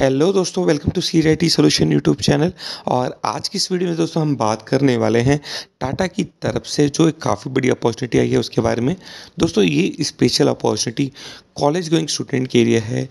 hello दोस्तों welcome to C I solution YouTube channel और आज की इस वीडियो में दोस्तों हम बात करने वाले हैं टाटा की तरफ से जो एक काफ़ी बड़ी अपॉर्चुनिटी आई है उसके बारे में दोस्तों ये special opportunity college going student के लिए है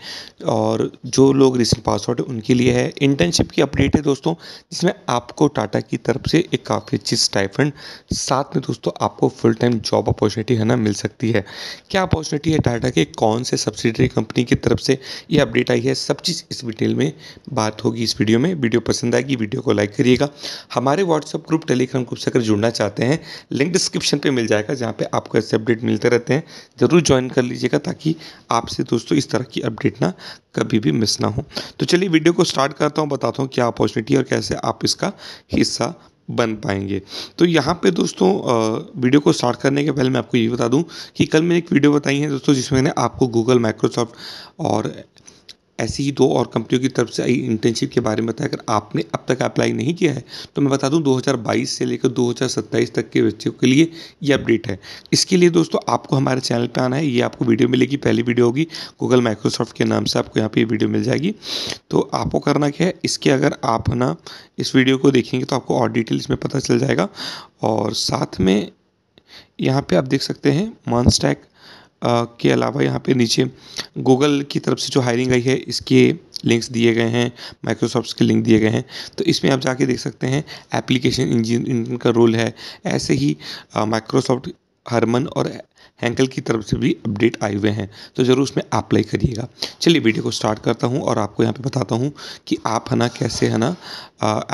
और जो लोग रिसेंट पास आउट है उनके लिए है इंटर्नशिप की अपडेट है दोस्तों जिसमें आपको टाटा की तरफ से एक काफ़ी अच्छी स्टाइफंड साथ में दोस्तों आपको फुल टाइम जॉब अपॉर्चुनिटी है ना मिल सकती है क्या अपॉर्चुनिटी है टाटा के कौन से सब्सिडरी कंपनी की तरफ से ये अपडेट आई है सब चीज़ इस वीडियो डिटेल में बात होगी इस वीडियो में वीडियो पसंद आएगी वीडियो को लाइक करिएगा हमारे व्हाट्सअप ग्रुप टेलीग्राम ग्रुप से अगर जुड़ना चाहते हैं लिंक डिस्क्रिप्शन पर मिल जाएगा जहाँ पर आपको ऐसे अपडेट मिलते रहते हैं ज़रूर ज्वाइन कर लीजिएगा ताकि आपसे दोस्तों इस तरह की अपडेट ना कभी भी मिस ना हो तो चलिए वीडियो को स्टार्ट करता हूँ बताता हूँ क्या अपॉर्चुनिटी और कैसे आप इसका हिस्सा बन पाएंगे तो यहाँ पे दोस्तों वीडियो को स्टार्ट करने के पहले मैं आपको ये बता दूँ कि कल मैंने एक वीडियो बताई है दोस्तों जिसमें मैंने आपको गूगल माइक्रोसॉफ्ट और ऐसी ही दो और कंपनियों की तरफ से आई इंटर्नशिप के बारे में बताया अगर आपने अब तक अप्लाई नहीं किया है तो मैं बता दूं 2022 से लेकर 2027 तक के बच्चों के लिए ये अपडेट है इसके लिए दोस्तों आपको हमारे चैनल पर आना है ये आपको वीडियो मिलेगी पहली वीडियो होगी गूगल माइक्रोसॉफ्ट के नाम से आपको यहाँ पर वीडियो मिल जाएगी तो आपको करना क्या है इसके अगर आप ना इस वीडियो को देखेंगे तो आपको और डिटेल इसमें पता चल जाएगा और साथ में यहाँ पर आप देख सकते हैं मानस्टैक के अलावा यहाँ पे नीचे गूगल की तरफ से जो हायरिंग आई है इसके लिंक्स दिए गए हैं माइक्रोसॉफ्ट के लिंक दिए गए हैं तो इसमें आप जाके देख सकते हैं एप्लीकेशन इंजीनियर का रोल है ऐसे ही माइक्रोसॉफ्ट हरमन और हैंकल की तरफ से भी अपडेट आए हुए हैं तो ज़रूर उसमें अप्लाई करिएगा चलिए वीडियो को स्टार्ट करता हूँ और आपको यहाँ पे बताता हूँ कि आप है ना कैसे है ना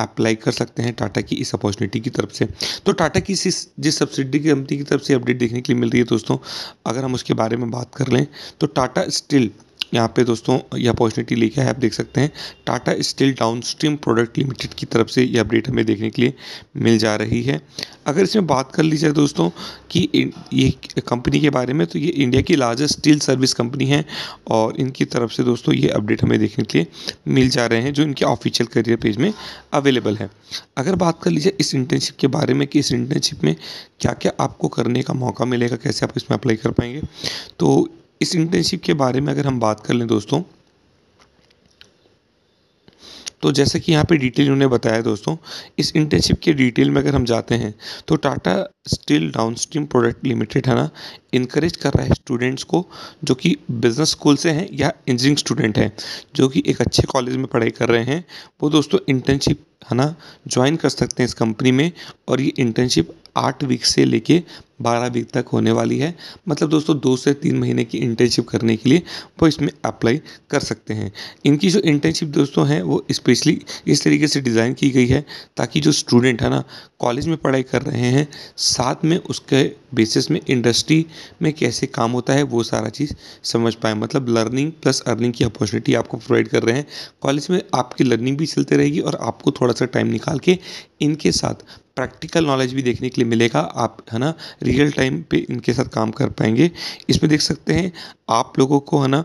अप्लाई कर सकते हैं टाटा की इस अपॉर्चुनिटी की तरफ से तो टाटा की इस जिस सब्सिडी कंपनी की तरफ से अपडेट देखने के लिए मिल रही है दोस्तों अगर हम उसके बारे में बात कर लें तो टाटा स्टिल यहाँ पे दोस्तों ये अपॉर्चुनिटी लेके आए आप देख सकते हैं Tata steel downstream product limited की तरफ से ये अपडेट हमें देखने के लिए मिल जा रही है अगर इसमें बात कर ली जाए दोस्तों कि ये कंपनी के बारे में तो ये इंडिया की लार्जेस्ट स्टील सर्विस कंपनी है और इनकी तरफ से दोस्तों ये अपडेट हमें देखने के लिए मिल जा रहे हैं जो इनके ऑफिशियल करियर पेज में अवेलेबल है अगर बात कर लीजिए इस इंटर्नशिप के बारे में कि इस इंटर्नशिप में क्या क्या आपको करने का मौका मिलेगा कैसे आप इसमें अप्लाई कर पाएंगे तो इस इंटर्नशिप के बारे में अगर हम बात कर लें दोस्तों तो जैसे कि यहाँ पे डिटेल उन्होंने बताया दोस्तों इस इंटर्नशिप के डिटेल में अगर हम जाते हैं तो Tata steel downstream product Limited है ना इनक्रेज कर रहा है स्टूडेंट्स को जो कि बिज़नेस स्कूल से हैं या इंजीनियरिंग स्टूडेंट हैं जो कि एक अच्छे कॉलेज में पढ़ाई कर रहे हैं वो दोस्तों इंटर्नशिप है ना ज्वाइन कर सकते हैं इस कंपनी में और ये इंटर्नशिप आठ वीक से लेके बारह वीक तक होने वाली है मतलब दोस्तों दो से तीन महीने की इंटर्नशिप करने के लिए वो इसमें अप्लाई कर सकते हैं इनकी जो इंटर्नशिप दोस्तों हैं वो इस पे स्पेशली इस तरीके से डिज़ाइन की गई है ताकि जो स्टूडेंट है ना कॉलेज में पढ़ाई कर रहे हैं साथ में उसके बेसिस में इंडस्ट्री में कैसे काम होता है वो सारा चीज़ समझ पाए मतलब लर्निंग प्लस अर्निंग की अपॉर्चुनिटी आपको प्रोवाइड कर रहे हैं कॉलेज में आपकी लर्निंग भी चलते रहेगी और आपको थोड़ा सा टाइम निकाल के इनके साथ प्रैक्टिकल नॉलेज भी देखने के लिए मिलेगा आप है ना रियल टाइम पे इनके साथ काम कर पाएंगे इसमें देख सकते हैं आप लोगों को है ना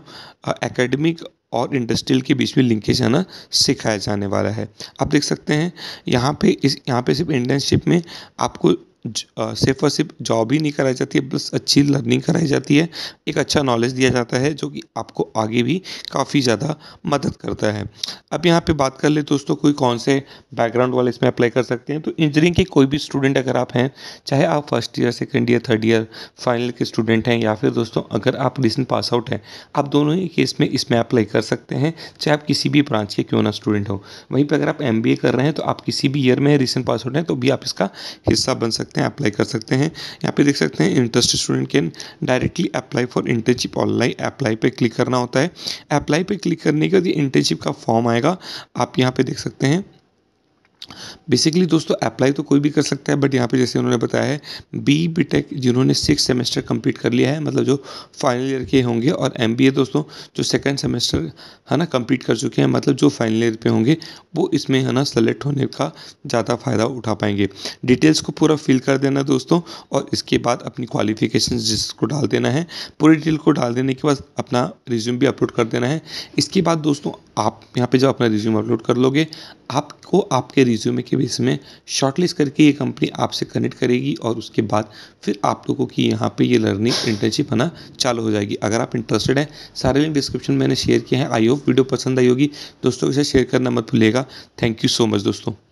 एकेडमिक और इंडस्ट्रियल के बीच में लिंकेज आना सिखाया जाने वाला है आप देख सकते हैं यहाँ पे इस यहाँ पे सिर्फ इंटर्नशिप में आपको सिर्फ और सिर्फ जॉब ही नहीं कराई जाती है बस अच्छी लर्निंग कराई जाती है एक अच्छा नॉलेज दिया जाता है जो कि आपको आगे भी काफ़ी ज़्यादा मदद करता है अब यहाँ पे बात कर ले दोस्तों कोई कौन से बैकग्राउंड वाले इसमें अप्लाई कर सकते हैं तो इंजीनियरिंग के कोई भी स्टूडेंट अगर आप हैं चाहे आप first year second year third year final के स्टूडेंट हैं या फिर दोस्तों अगर आप रिसेंट पास आउट हैं आप दोनों ही केस में इसमें अप्लाई कर सकते हैं चाहे आप किसी भी ब्रांच के क्यों ना स्टूडेंट हो वहीं पर अगर आप एम कर रहे हैं तो आप किसी भी ईयर में रिसेंट पास आउट हैं तो भी आप इसका हिस्सा बन सकते सकते हैं अप्लाई कर सकते हैं यहाँ पे देख सकते हैं interest student can directly apply for internship online apply पे क्लिक करना होता है अप्लाई पे क्लिक करने के बाद इंटर्नशिप का फॉर्म आएगा आप यहाँ पे देख सकते हैं बेसिकली दोस्तों अप्लाई तो कोई भी कर सकता है बट यहाँ पे जैसे उन्होंने बताया है बी बी टेक जिन्होंने सिक्स सेमेस्टर कंप्लीट कर लिया है मतलब जो फाइनल ईयर के होंगे और एम बी ए दोस्तों जो सेकेंड सेमेस्टर है ना कंप्लीट कर चुके हैं मतलब जो फाइनल ईयर पे होंगे वो इसमें है ना सेलेक्ट होने का ज़्यादा फ़ायदा उठा पाएंगे डिटेल्स को पूरा फिल कर देना दोस्तों और इसके बाद अपनी क्वालिफिकेशन जिसको डाल देना है पूरी डिटेल को डाल देने के बाद अपना रिज्यूम भी अपलोड कर देना है इसके बाद दोस्तों आप यहाँ पर जब अपना रिज्यूम अपलोड कर लोगे आप को आपके रिज्यूमे के बेस में शॉर्टलिस्ट करके ये कंपनी आपसे कनेक्ट करेगी और उसके बाद फिर आप लोगों की यहाँ पे ये लर्निंग इंटर्नशिप है ना चालू हो जाएगी अगर आप इंटरेस्टेड हैं सारे लिंक डिस्क्रिप्शन मैंने शेयर किया है आई होप वीडियो पसंद आई होगी दोस्तों के साथ शेयर करना मत भूलेगा थैंक यू सो मच दोस्तों